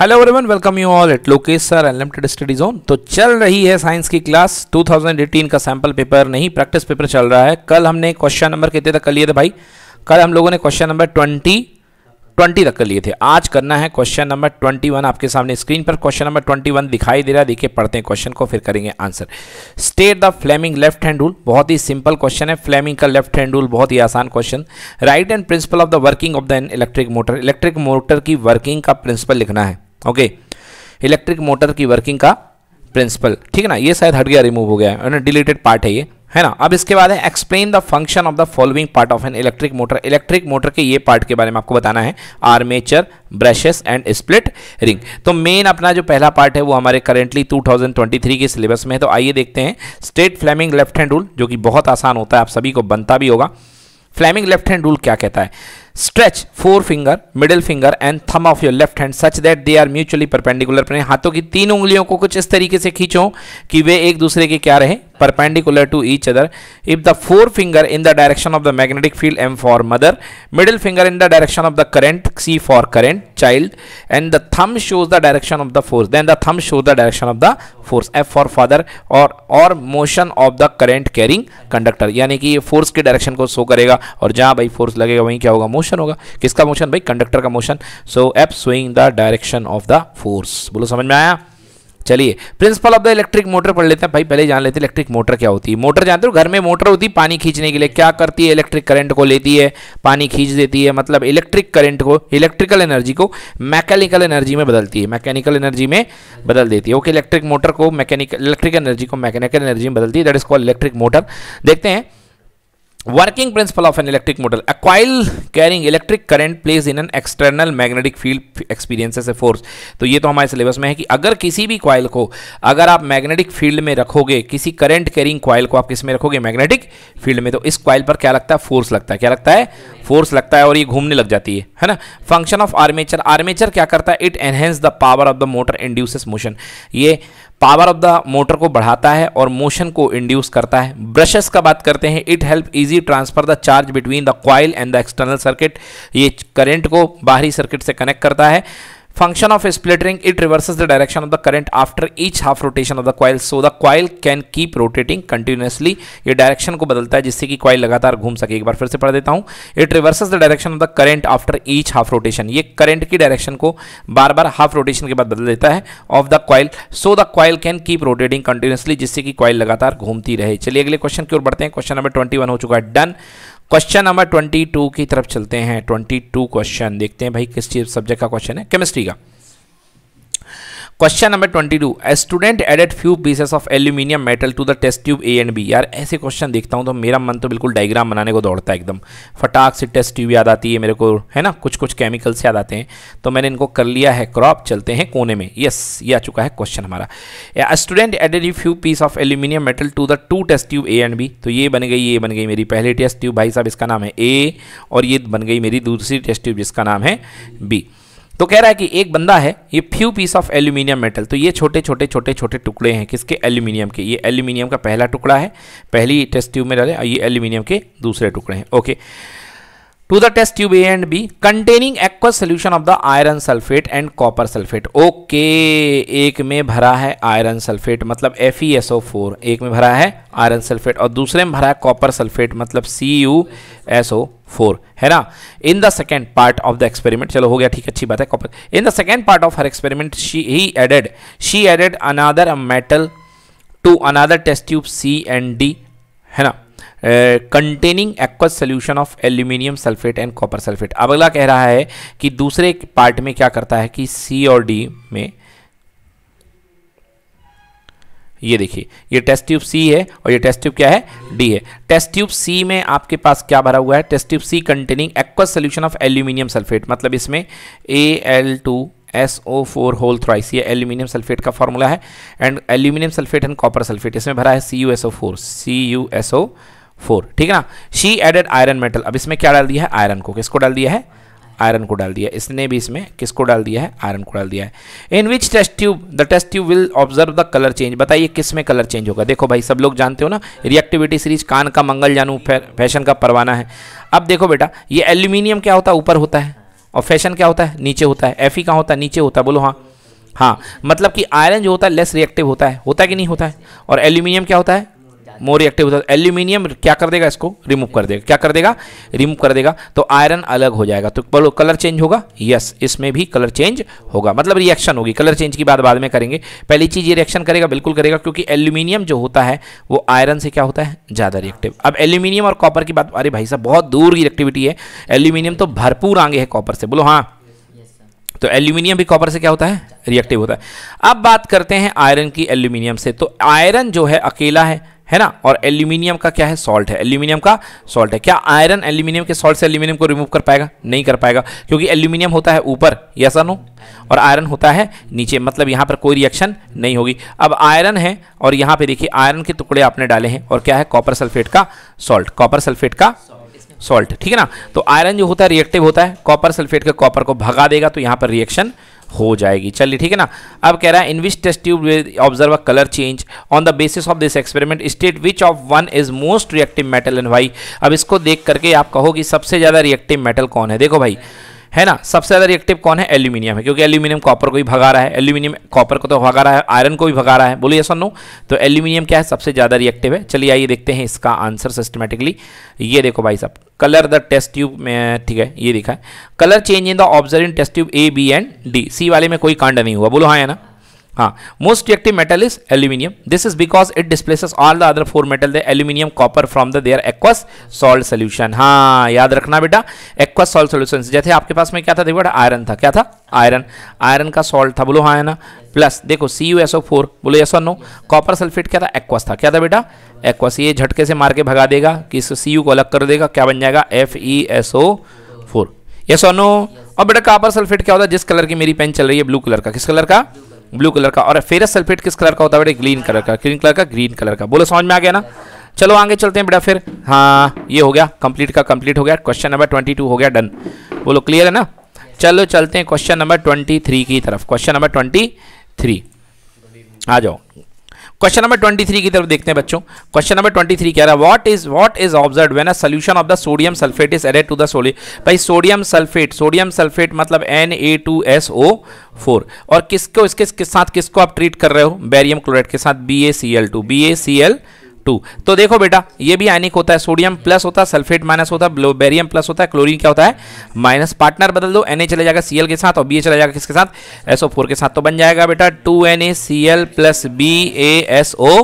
Hello everyone welcome you all at Lokesh sir unlimited study zone तो चल रही है साइंस की क्लास 2018 का सैम्पल पेपर नहीं प्रैक्टिस पेपर चल रहा है कल हमने क्वेश्चन नंबर कितने तक कर लिए थे भाई कल हम लोगों ने क्वेश्चन नंबर ट्वेंटी तक कर लिए थे आज करना है क्वेश्चन नंबर ट्वेंटी वन आपके सामने स्क्रीन पर क्वेश्चन नंबर ट्वेंटी वन दिखाई दे रहा है देखिए पढ़ते हैं क्वेश्चन को फिर करेंगे answer state the Fleming left hand rule बहुत ही सिंपल क्वेश्चन है फ्लेमिंग का लेफ्ट हैंड रूल बहुत ही आसान question right and principle of the working of the electric motor electric motor की वर्किंग का प्रिंसिपल लिखना है ओके इलेक्ट्रिक मोटर की वर्किंग का प्रिंसिपल ठीक है ना ये शायद हट गया रिमूव हो गया है डिलीटेड पार्ट है ये है ना अब इसके बाद है explain the function of the following part of an electric motor electric motor के ये पार्ट के बारे में आपको बताना है armature brushes and split ring तो मेन अपना जो पहला पार्ट है वो हमारे करेंटली 2023 के सिलेबस में है तो आइए देखते हैं state Fleming left hand rule जो कि बहुत आसान होता है आप सभी को बनता भी होगा फ्लैमिंग लेफ्ट हैंड रूल क्या कहता है stretch forefinger middle finger and thumb of your left hand such that they are mutually perpendicular अपने हाथों की तीन उंगलियों को कुछ इस तरीके से खींचो कि वे एक दूसरे के क्या रहे perpendicular to each other if the forefinger in the direction of the magnetic field M for mother middle finger in the direction of the current C for current child and the thumb shows the direction of the force then the thumb shows the direction of the force F for father और और motion of the current carrying conductor यानी कि ये force के direction को show करेगा और जहां भाई फोर्स लगेगा वहीं क्या होगा मोशन मोशन होगा किसका मोशन भाई कंडक्टर का मोशन सो एप स्विंग the direction of the force बोलो समझ में आया चलिए principle of the electric motor पढ़ लेते हैं भाई पहले जान लेते हैं इलेक्ट्रिक मोटर क्या होती है मोटर जानते हो घर में मोटर होती है पानी खींचने के लिए क्या करती है इलेक्ट्रिक करंट को लेती है पानी खींच देती है मतलब इलेक्ट्रिक करंट को इलेक्ट्रिकल एनर्जी को मैकेनिकल एनर्जी में बदलती है मैकेनिकल एनर्जी में बदल देती है ओके इलेक्ट्रिक मोटर को मैकेनिकल इलेक्ट्रिक एनर्जी को मैकेनिकल एनर्जी में बदलती है that is call electric motor देखते हैं working principle of an electric motor a coil carrying electric current plays in an external magnetic field experiences a force तो ये तो हमारे सिलेबस में है कि अगर किसी भी क्वाइल को अगर आप मैग्नेटिक फील्ड में रखोगे किसी करंट कैरिंग क्वाइल को आप किस में रखोगे मैग्नेटिक फील्ड में तो इस क्वाइल पर क्या लगता है फोर्स लगता है क्या लगता है फोर्स लगता है और ये घूमने लग जाती है है ना फंक्शन ऑफ आर्मेचर आर्मेचर क्या करता है it enhance the power of the motor induces motion ये पावर ऑफ द मोटर को बढ़ाता है और मोशन को इंड्यूस करता है ब्रशेस का बात करते हैं it help easy transfer the charge between the coil and the external circuit ये करंट को बाहरी सर्किट से कनेक्ट करता है Function of a split ring, it reverses the direction of the current after each half rotation of the coil. So the coil can keep rotating continuously. ये direction को बदलता है जिससे कि coil लगातार घूम सके एक बार फिर से पढ़ देता हूँ It reverses the direction of the current after each half rotation. ये current की direction को बार बार half rotation के बाद बदल देता है of the coil. So the coil can keep rotating continuously जिससे कि coil लगातार घूमती रहे चलिए अगले क्वेश्चन की ओर बढ़ते हैं क्वेश्चन नंबर ट्वेंटी हो चुका है done question number twenty two की तरफ चलते हैं ट्वेंटी टू क्वेश्चन देखते हैं भाई किस चीज सब्जेक्ट का क्वेश्चन है केमिस्ट्री का question number twenty two student added few pieces of aluminium metal to the test tube A and B यार ऐसे क्वेश्चन देखता हूँ तो मेरा मन तो बिल्कुल डायग्राम बनाने को दौड़ता है एकदम फटाक से टेस्ट ट्यूब याद आती है मेरे को है ना कुछ कुछ केमिकल्स याद आते हैं तो मैंने इनको कर लिया है क्रॉप चलते हैं कोने में यस ये आ चुका है क्वेश्चन हमारा student added few piece of aluminium metal to the to test tube A and B तो ये बन गई ये बन गई मेरी पहली टेस्ट ट्यूब भाई साहब इसका नाम है ए और ये बन गई मेरी दूसरी टेस्ट ट्यूब जिसका नाम है बी तो कह रहा है कि एक बंदा है ये few piece of aluminium metal तो ये छोटे छोटे छोटे छोटे टुकड़े हैं किसके एल्यूमिनियम के ये एल्यूमिनियम का पहला टुकड़ा है पहली टेस्ट ट्यूब में डाले ये एल्यूमिनियम के दूसरे टुकड़े हैं okay to the test tube A and B containing aqueous solution of the iron sulfate and copper sulfate. Okay एक में भरा है आयरन सल्फेट मतलब FeSO4 एक में भरा है आयरन सल्फेट और दूसरे में भरा है कॉपर सल्फेट मतलब CuSO4 है ना in the second part of the experiment चलो हो गया ठीक अच्छी बात है copper in the second part of her experiment she he added she added another a metal to another test tube C and D है ना containing aqueous solution of aluminium sulphate and copper sulphate अब अगला कह रहा है कि दूसरे part में क्या करता है कि सी और डी में ये देखिए ये टेस्ट ट्यूब सी है और ये टेस्ट ट्यूब क्या है डी है टेस्ट ट्यूब सी में आपके पास क्या भरा हुआ है test tube C containing aqueous solution of aluminium sulphate मतलब इसमें A L two S O four whole thrice ये एल्यूमिनियम सल्फेट का फॉर्मूला है and aluminium sulphate and copper sulphate इसमें भरा है C U S O four C U S O four ठीक है ना शी एडेड आयरन मेटल अब इसमें क्या डाल दिया है आयरन को किसको डाल दिया है आयरन को डाल दिया इसने भी इसमें किसको डाल दिया है आयरन को डाल दिया है in which test tube the test tube will observe the colour change बताइए किस में कलर चेंज होगा देखो भाई सब लोग जानते हो ना रिएक्टिविटी सीरीज कान का मंगल जानू फैशन का परवाना है अब देखो बेटा ये एल्यूमिनियम क्या होता है ऊपर होता है और फैशन क्या होता है नीचे होता है एफ ई कहाँ होता है नीचे होता है बोलो हाँ हाँ मतलब कि आयरन जो होता है लेस रिएक्टिव होता है होता कि नहीं होता है और एल्यूमिनियम क्या होता है मोर रिएक्टिव होता है एल्यूमिनियम क्या कर देगा इसको रिमूव कर देगा क्या कर देगा रिमूव कर देगा तो आयरन अलग हो जाएगा तो बोलो कलर चेंज होगा यस इसमें भी कलर चेंज होगा मतलब रिएक्शन होगी कलर चेंज की बात बाद में करेंगे पहली चीज़ ये रिएक्शन करेगा बिल्कुल करेगा क्योंकि एल्यूमिनियम जो होता है वो आयरन से क्या होता है ज़्यादा रिएक्टिव अब एल्यूमिनियम और कॉपर की बात अरे भाई साहब बहुत दूर की रिएक्टिविटी है एल्यूमिनियम तो भरपूर आगे है कॉपर से बोलो हाँ तो एल्यूमिनियम भी कॉपर से क्या होता है रिएक्टिव होता है अब बात करते हैं आयरन की एल्यूमिनियम से तो आयरन जो है अकेला है है ना और एल्यूमिनियम का क्या है सॉल्ट है एल्यूमिनियम का सॉल्ट है क्या आयरन एल्यूमिनियम के सॉल्ट से एल्यूमिनियम को रिमूव कर पाएगा नहीं कर पाएगा क्योंकि एल्यूमिनियम होता है ऊपर सर नो और आयरन होता है नीचे मतलब यहाँ पर कोई रिएक्शन नहीं होगी अब आयरन है और यहाँ पर देखिए आयरन के टुकड़े आपने डाले हैं और क्या है कॉपर सल्फेट का सॉल्ट कॉपर सल्फेट का सॉल्ट ठीक है ना तो आयरन जो होता है रिएक्टिव होता है कॉपर सल्फेट के कॉपर को भगा देगा तो यहाँ पर रिएक्शन हो जाएगी चलिए ठीक है ना अब कह रहा है in which test tube observe a colour change on the basis of this experiment state which of one is most reactive metal and भाई अब इसको देख करके आप कहो कि सबसे ज़्यादा रिएक्टिव मेटल कौन है देखो भाई है ना सबसे ज़्यादा रिएक्टिव कौन है एल्यूमिनियम है क्योंकि एल्यूमिनियम कॉपर को भी भगा रहा है एल्यूमिनियम कॉपर को तो भगा रहा है आयरन को भी भगा रहा है बोलिए ऐसा नो तो एल्यूमिनियम क्या है सबसे ज़्यादा रिएक्टिव है चलिए आइए देखते हैं इसका आंसर सिस्टमेटिकली ये देखो भाई साहब कलर द टेस्ट ट्यूब में ठीक है ये दिखा है colour change in the observe in test tube A B and D C वाले में कोई कांड नहीं हुआ बोलो हाँ है ना हाँ most reactive metal is aluminium this is because it displaces all the other four metal the aluminium copper from the their aqueous salt solution हाँ याद रखना बेटा एक्वस सॉल्ट सोल्यूशन जैसे आपके पास में क्या था देखो बेटा आयरन था क्या था आयरन आयरन का सॉल्ट था बोलो हाँ है ना प्लस देखो C U S O four बोलो yes on no copper sulphate क्या था एक्वस था क्या था बेटा एक्वस ये झटके से मार के भगा देगा कि इसको सी यू को अलग कर देगा क्या बन जाएगा F E S O four yes on no और बेटा कॉपर सल्फेट क्या होता है जिस कलर की मेरी पेन चल रही है ब्लू कलर का किस कलर का ब्लू कलर का और फेरस सल्फेट किस कलर का होता है बेटा ग्रीन कलर का ग्रीन कलर का ग्रीन कलर का बोलो समझ में आ गया ना चलो आगे चलते हैं बेटा फिर हाँ ये हो गया कंप्लीट का कंप्लीट हो गया क्वेश्चन नंबर ट्वेंटी टू हो गया डन बोलो क्लियर है ना चलो चलते हैं क्वेश्चन नंबर ट्वेंटी थ्री की तरफ क्वेश्चन नंबर ट्वेंटी थ्री आ जाओ क्वेश्चन नंबर ट्वेंटी थ्री की तरफ देखते हैं बच्चों क्वेश्चन नंबर थ्री कह रहा है what is what is observe when a solution of the sodium sulphate is added to the solid भाई सोडियम सल्फेट सोडियम सल्फेट मतलब N A two S O four और किसको इसके किस साथ किसको आप ट्रीट कर रहे हो बैरियम क्लोराइड के साथ B A C L two B A C L two तो देखो बेटा ये भी आयनिक होता है सोडियम प्लस होता है सल्फेट माइनस होता है ब्लोबेरियम प्लस होता है क्लोरीन क्या होता है माइनस पार्टनर बदल दो एन चले जाएगा सीएल के साथ और बी चला जाएगा किसके साथ एसओ के साथ तो बन जाएगा बेटा two N A C L plus B A S O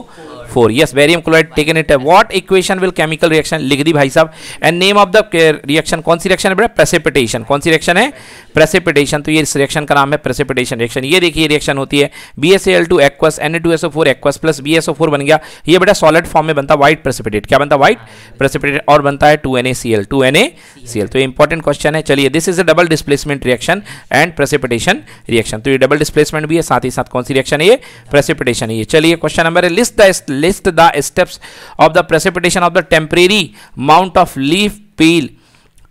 four yes barium chloride taken it what equation will chemical reaction लिख दी भाई साहब and name of the reaction कौन सी रिएक्शन है बेटा प्रेसिपिटेशन कौन सी रिएक्शन है प्रेसिपिटेशन तो ये इस रिएक्शन का नाम है प्रेसिपिटेशन रिएक्शन ये देखिए रिएक्शन होती है B S L two aqueous N two S O four aqueous plus B S O four बन गया ये बेटा सॉलिड फॉर्म में बनता व्हाइट प्रेसिपिटेट क्या बनता व्हाइट प्रेसिपिटेट और बनता है two N A C L two N A C L तो इंपॉर्टेंट क्वेश्चन है चलिए this is a double displacement reaction and precipitation reaction तो ये डबल डिस्प्लेसमेंट भी है साथ ही साथ कौन सी रिएक्शन है ये प्रेसिपिटेशन है ये चलिए क्वेश्चन नंबर है list the list the steps of the precipitation of the temporary mount of leaf peel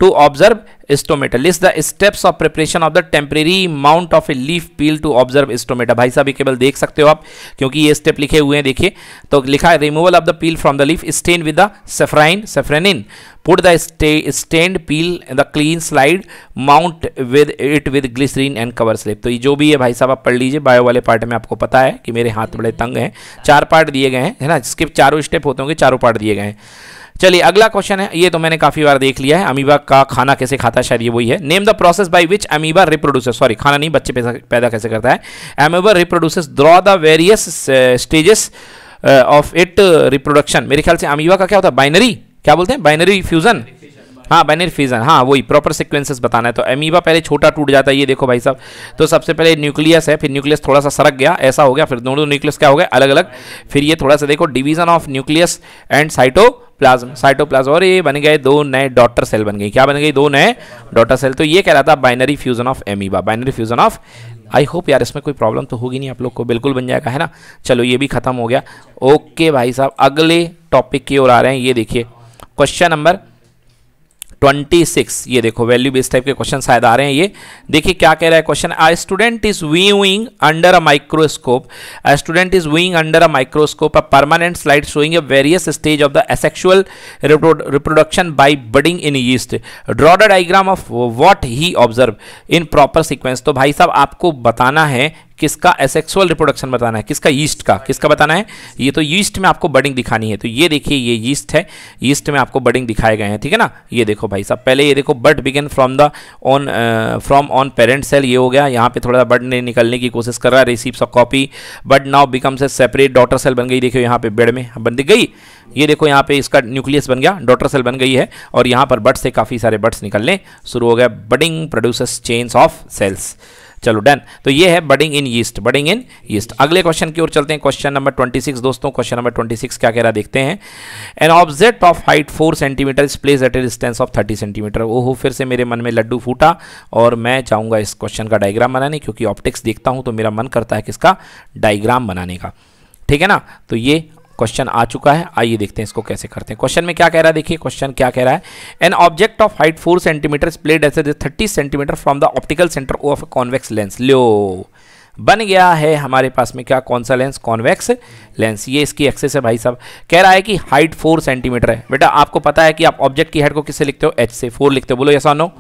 to observe stomata list the steps of preparation of the temporary amount of a leaf peel to observe stomata भाई साहब केवल देख सकते हो आप क्योंकि ये step लिखे हुए हैं देखिए तो लिखा है removal of the peel from the leaf stain with the safranin safranin put the stay, stained peel the clean slide mount with it with glycerin and cover slip तो ये जो भी है भाई साहब आप पढ़ लीजिए बायो वाले पार्ट में आपको पता है कि मेरे हाथ बड़े तंग हैं चार पार्ट दिए गए हैं है ना स्किप चारों स्टेप होते होंगे चारों पार्ट दिए गए हैं चलिए अगला क्वेश्चन है ये तो मैंने काफी बार देख लिया है अमीबा का खाना कैसे खाता है शायद ये वही है name the process by which amoeba reproduce sorry खाना नहीं बच्चे पैदा कैसे करता है amoeba reproduce draw the various stages of it reproduction मेरे ख्याल से अमीबा का क्या होता है बाइनरी क्या बोलते हैं बाइनरी फ्यूजन हाँ बैनर फ्यूजन हाँ वही प्रॉपर सिक्वेंसेस बताना है तो एमीबा पहले छोटा टूट जाता है ये देखो भाई साहब तो सबसे पहले न्यूक्लियस है फिर न्यूक्लियस थोड़ा सा सरक गया ऐसा हो गया फिर दोनों न्यूक्लियस क्या हो गया अलग अलग फिर ये थोड़ा सा देखो division of nucleus and cytoplasm cytoplasm और ये बन गए दो नए डॉटर सेल बन गई क्या बन गई दो नए डॉटर सेल तो ये कह रहा था binary fusion of amoeba binary fusion of I hope यार इसमें कोई प्रॉब्लम तो होगी नहीं आप लोग को बिल्कुल बन जाएगा है ना चलो ये भी खत्म हो गया ओके भाई साहब अगले टॉपिक की ओर आ रहे हैं ये देखिए क्वेश्चन नंबर 26 ये देखो वैल्यू बेस टाइप के क्वेश्चन शायद आ रहे हैं ये देखिए क्या कह रहा है क्वेश्चन आ student is viewing under a microscope a student is viewing under a microscope a permanent slide showing a various stage of the asexual reproduction by budding in yeast draw the diagram of what he observe in proper sequence तो भाई साहब आपको बताना है किसका asexual reproduction बताना है किसका ईस्ट का किसका बताना है ये तो ईस्ट में आपको बडिंग दिखानी है तो ये देखिए ये यीस्ट है ईस्ट में आपको बडिंग दिखाए गए हैं ठीक है ना ये देखो भाई साहब पहले ये देखो bird begin from the on from on parent cell ये हो गया यहाँ पे थोड़ा बर्ड निकलने की कोशिश कर रहा है receives a copy but now becomes a separate daughter cell बन गई देखियो यहाँ पे बेड में बन गई ये देखो यहाँ पे इसका न्यूक्लियस बन गया डॉटर सेल बन गई है और यहाँ पर बर्ड से काफ़ी सारे बर्ड्स निकलने शुरू हो गया budding producers change of cells चलो डन तो ये है budding in yeast budding in yeast अगले क्वेश्चन की ओर चलते हैं क्वेश्चन नंबर ट्वेंटी सिक्स दोस्तों क्वेश्चन नंबर ट्वेंटी सिक्स क्या कह रहा देखते हैं an object of height four centimetre is place at a distance of thirty centimetre वो हो फिर से मेरे मन में लड्डू फूटा और मैं चाहूंगा इस क्वेश्चन का डायग्राम बनाने क्योंकि ऑप्टिक्स देखता हूँ तो मेरा मन करता है किसका डायग्राम बनाने का ठीक है ना तो ये क्वेश्चन आ चुका है आइए देखते हैं इसको कैसे करते हैं क्वेश्चन में क्या कह रहा है देखिए क्वेश्चन क्या कह रहा है an object of height four centimetre placed as as thirty centimetre from the optical centre of convex lens लो बन गया है हमारे पास में क्या कौन सा लेंस कॉन्वेक्स लेंस ये इसकी एक्सेस है भाई साहब कह रहा है कि हाइट फोर सेंटीमीटर है बेटा आपको पता है कि आप ऑब्जेक्ट की हाइट को किससे लिखते हो एच से फोर लिखते हो बोलो ऐसा नो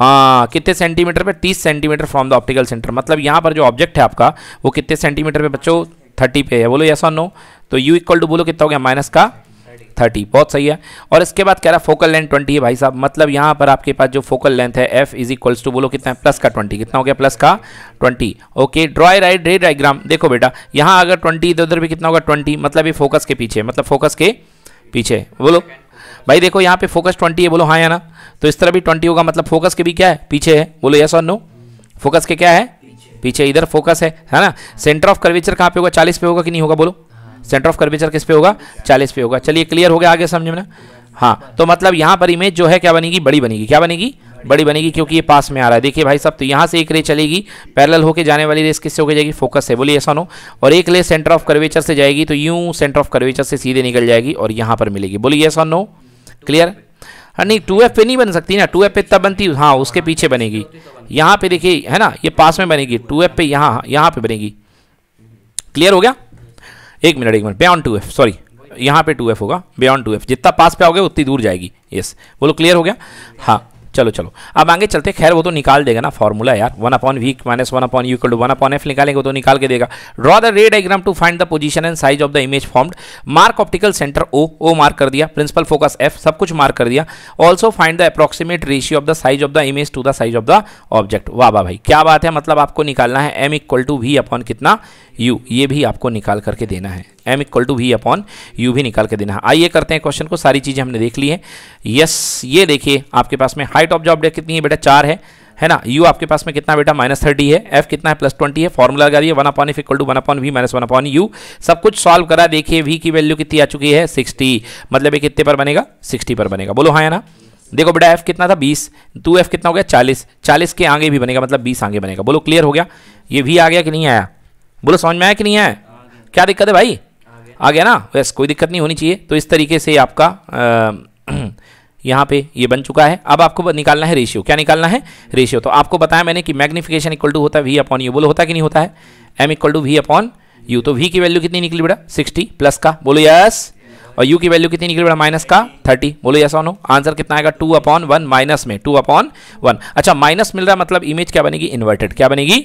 हाँ कितने सेंटीमीटर पे तीस centimetre from the optical centre मतलब यहाँ पर जो ऑब्जेक्ट है आपका वो कितने सेंटीमीटर पे बच्चों थर्टी पे है बोलो यस और नो तो यू इक्वल टू बोलो कितना हो गया माइनस का थर्टी बहुत सही है और इसके बाद कह रहा है फोकल लेंथ ट्वेंटी है भाई साहब मतलब यहाँ पर आपके पास जो फोकल लेंथ है एफ इज इक्वल्स टू बोलो कितना है प्लस का ट्वेंटी कितना हो गया प्लस का twenty okay draw right ray diagram देखो बेटा यहाँ अगर ट्वेंटी इधर उधर भी कितना होगा ट्वेंटी मतलब ये फोकस के पीछे मतलब फोकस के पीछे बोलो भाई देखो यहाँ पे फोकस ट्वेंटी है बोलो हाँ या ना तो इस तरह भी ट्वेंटी होगा मतलब फोकस के भी क्या है पीछे है बोलो यस और नो फोकस के क्या है पीछे इधर फोकस है है ना सेंटर ऑफ कर्वेचर कहाँ पे होगा चालीस पे होगा कि नहीं होगा बोलो सेंटर ऑफ कर्वेचर किस पे होगा चालीस पे होगा चलिए क्लियर हो गया आगे समझ में ना हाँ तो मतलब यहाँ पर इमेज जो है क्या बनेगी बड़ी बनेगी क्या बनेगी बड़ी बनेगी क्योंकि ये पास में आ रहा है देखिए भाई साहब तो यहाँ से एक रे चलेगी पैरेलल होके जाने वाली रेस किससे होकर जाएगी फोकस है बोलिए ऐसा नो और एक रे सेंटर ऑफ कर्वेचर से जाएगी तो यूं सेंटर ऑफ कर्वेचर से सीधे निकल जाएगी और यहाँ पर मिलेगी बोलिए ऐसा नो क्लियर हाँ, नहीं टू एफ पे नहीं बन सकती ना टू एफ पे तब बनती हाँ उसके पीछे बनेगी यहाँ पे देखिए है ना ये पास में बनेगी टू एफ पे यहाँ यहाँ पे बनेगी क्लियर हो गया एक मिनट एक minute beyond two F sorry यहाँ पे टू एफ होगा बियॉन्ड टू एफ जितना पास पे आओगे उतनी दूर जाएगी यस बोलो क्लियर हो गया हाँ चलो चलो अब आगे चलते खैर वो तो निकाल देगा ना फॉर्मूला यार one upon V minus one upon U two one upon F निकालेंगे तो निकाल के देगा draw the ray diagram to find the position and size of the image formed mark optical centre O O mark कर दिया principal focus F सब कुछ mark कर दिया also find the approximate ratio of the size of the image to the size of the object वाह वाह भाई क्या बात है मतलब आपको निकालना है M equal to V upon कितना यू ये भी आपको निकाल करके देना है M equal to V upon U भी निकाल के देना है आइए करते हैं क्वेश्चन को सारी चीज़ें हमने देख ली है यस ये देखिए आपके पास में high right of job date कितनी है बेटा चार है है ना यू आपके पास में कितना बेटा माइनस थर्टी है एफ कितना है प्लस ट्वेंटी है फॉर्मूला लगा दिए one upon if equal to one upon V minus one upon U सब कुछ सॉल्व करा देखिए वी की वैल्यू कितनी आ चुकी है सिक्सटी मतलब ये कितने पर बनेगा सिक्सटी पर बनेगा बोलो हाँ है ना देखो बेटा एफ कितना था बीस टू एफ कितना हो गया चालीस चालीस के आगे भी बनेगा मतलब बीस आगे बनेगा बोलो क्लियर हो गया ये भी आ गया कि नहीं आया बोलो समझ में आया कि नहीं आया क्या दिक्कत है भाई आ गया ना वैसे कोई दिक्कत नहीं होनी चाहिए तो इस तरीके से आपका यहाँ पे ये बन चुका है अब आपको निकालना है रेशियो क्या निकालना है रेशियो तो आपको बताया मैंने कि मैग्निफिकेशन इक्वल टू होता है वी अपॉन यू बोलो होता कि नहीं होता है M equal to V upon U तो वी की वैल्यू कितनी निकली बेटा सिक्सटी प्लस का बोलो यस और यू की वैल्यू कितनी निकली बेटा माइनस का थर्टी बोलो यस ऑन हो आंसर कितना आएगा टू अपॉन वन माइनस में टू अपॉन वन अच्छा माइनस मिल रहा है मतलब इमेज क्या बनेगी इन्वर्टेड क्या बनेगी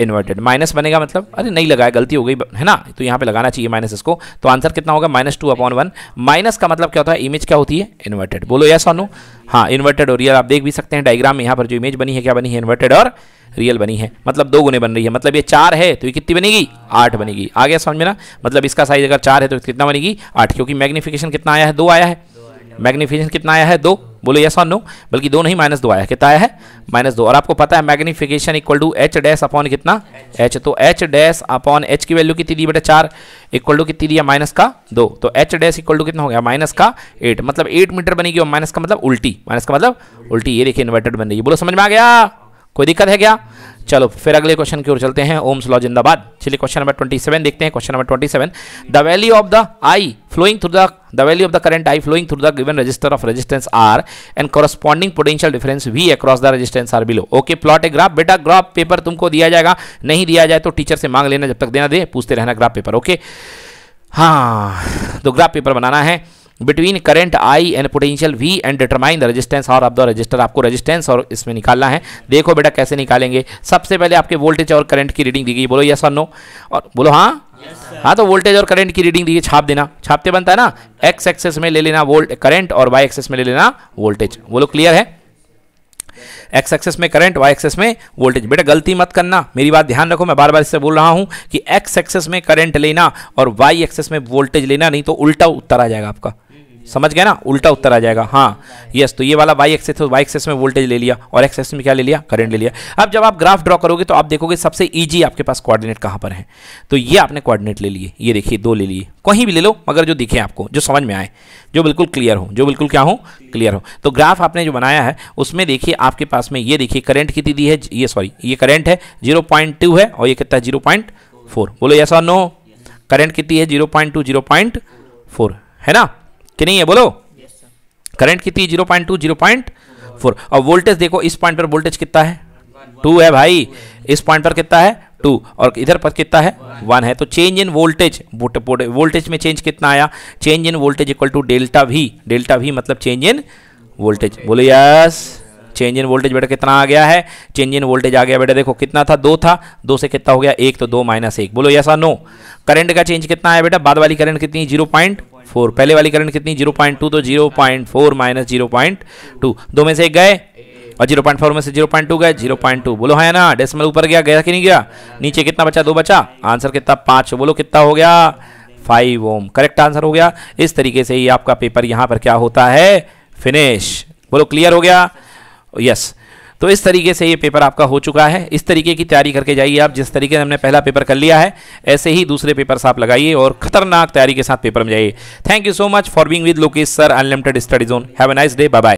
इन्वर्टेड माइनस बनेगा मतलब अरे नहीं लगाया गलती हो गई है ना तो यहाँ पे लगाना चाहिए माइनस इसको तो आंसर कितना होगा minus two upon one minus का मतलब क्या होता है इमेज क्या होती है इन्वर्टेड बोलो यस सोनू हाँ इन्वर्टेड और रियल आप देख भी सकते हैं डायग्राम में यहाँ पर जो इमेज बनी है क्या बनी है इन्वर्टेड और रियल बनी है मतलब दो गुने बन रही है मतलब ये चार है तो ये कितनी बनेगी आठ बनेगी आ गया समझ में ना मतलब इसका साइज अगर चार है तो कितना बनेगी आठ क्योंकि मैग्निफिकेशन कितना आया है दो आया है मैग्निफिकेशन कितना आया है दो बोलो यस और नो बल्कि दो नहीं माइनस दो आया कितना आया है माइनस दो और आपको पता है magnification equal to H dash upon कितना एच तो एच डैश अपॉन एच की वैल्यू कितनी दी बेटा चार इक्वल टू कितनी दिया माइनस का दो तो एच डैश इक्वल टू कितना हो गया माइनस का एट मतलब एट मीटर बनेगी और माइनस का मतलब उल्टी माइनस का मतलब उल्टी ये देखिए इन्वर्टेड बन रही है बोलो समझ में आ गया कोई दिक्कत है क्या चलो फिर अगले क्वेश्चन की ओर चलते हैं ओम्स लॉ जिंदाबाद चलिए क्वेश्चन नंबर ट्वेंटी सेवन देखते हैं question number twenty seven the value of the I flowing through the the value of the current I flowing through the given resistor of resistance R and corresponding potential difference V across the resistance R below okay plot a graph बेटा graph paper तुमको दिया जाएगा नहीं दिया जाए तो teacher से मांग लेना जब तक देना दे पूछते रहना ग्राफ पेपर ओके हाँ तो ग्राफ पेपर बनाना है between current I and potential V and determine the resistance और अब द रजिस्टर आपको रजिस्टेंस और इसमें निकालना है देखो बेटा कैसे निकालेंगे सबसे पहले आपके वोल्टेज और करंट की रीडिंग दी गई बोलो यस और नो और बोलो हाँ yes, हाँ तो वोल्टेज और करंट की रीडिंग दी गई छाप देना छापते बनता है ना एक्स एक्सेस में ले लेना वोल्ट करेंट और वाई एक्सेस में ले लेना वोल्टेज बोलो क्लियर है एक्स एक्सेस में करंट वाई एक्सेस में वोल्टेज बेटा गलती मत करना मेरी बात ध्यान रखो मैं बार बार इससे बोल रहा हूँ कि एक्स एक्सेस में करंट लेना और वाई एक्सेस में वोल्टेज लेना नहीं तो उल्टा उत्तर आ जाएगा आपका समझ गया ना उल्टा उत्तर आ जाएगा हाँ यस तो ये वाला वाई एक्सेस वाई एक्सेस में वोल्टेज ले लिया और एक्सेस में क्या ले लिया करंट ले लिया अब जब आप ग्राफ ड्रॉ करोगे तो आप देखोगे सबसे ईजी आपके पास कोऑर्डिनेट कहाँ पर है तो ये आपने कोऑर्डिनेट ले लिए ये देखिए दो ले लिए कहीं भी ले लो मगर जो दिखे आपको जो समझ में आए जो बिल्कुल क्लियर हो जो बिल्कुल क्या हो क्लियर हो तो ग्राफ आपने जो बनाया है उसमें देखिए आपके पास में ये देखिए करेंट कितनी दी है ये सॉरी ये करेंट है जीरो पॉइंट टू है और ये कितना है जीरो पॉइंट फोर बोलो यस और नो करेंट कितनी है zero point two zero point four है ना कि नहीं है बोलो करंट कितनी zero point two zero point four और वोल्टेज देखो इस पॉइंट पर वोल्टेज कितना है टू है भाई इस पॉइंट पर कितना है टू और इधर पर कितना है वन है तो चेंज इन वोल्टेज वोल्टेज में चेंज कितना आया change in voltage equal to delta भी डेल्टा भी मतलब चेंज इन वोल्टेज बोलो यस चेंज इन वोल्टेज बेटा कितना आ गया है चेंज इन वोल्टेज आ गया बेटा देखो कितना था दो था दो से कितना हो गया एक तो दो माइनस एक बोलो यस नो करंट का चेंज कितना आया बेटा बाद वाली करंट कितनी जीरो पॉइंट फोर पहले वाली करंट कितनी जीरो पॉइंट टू तो zero point four minus zero point two दो में से एक गए और जीरो पॉइंट फोर में से जीरो पॉइंट टू गए जीरो पॉइंट टू बोलो है हाँ ना डेसिमल ऊपर गया गया कि नहीं गया नीचे कितना बचा दो बचा आंसर कितना पाँच बोलो कितना हो गया फाइव ओम करेक्ट आंसर हो गया इस तरीके से ही आपका पेपर यहाँ पर क्या होता है फिनिश बोलो क्लियर हो गया यस yes. तो इस तरीके से ये पेपर आपका हो चुका है इस तरीके की तैयारी करके जाइए आप जिस तरीके से हमने पहला पेपर कर लिया है ऐसे ही दूसरे पेपर्स आप लगाइए और खतरनाक तैयारी के साथ पेपर में जाइए thank you so much for being with Lokesh sir unlimited study zone have a nice day bye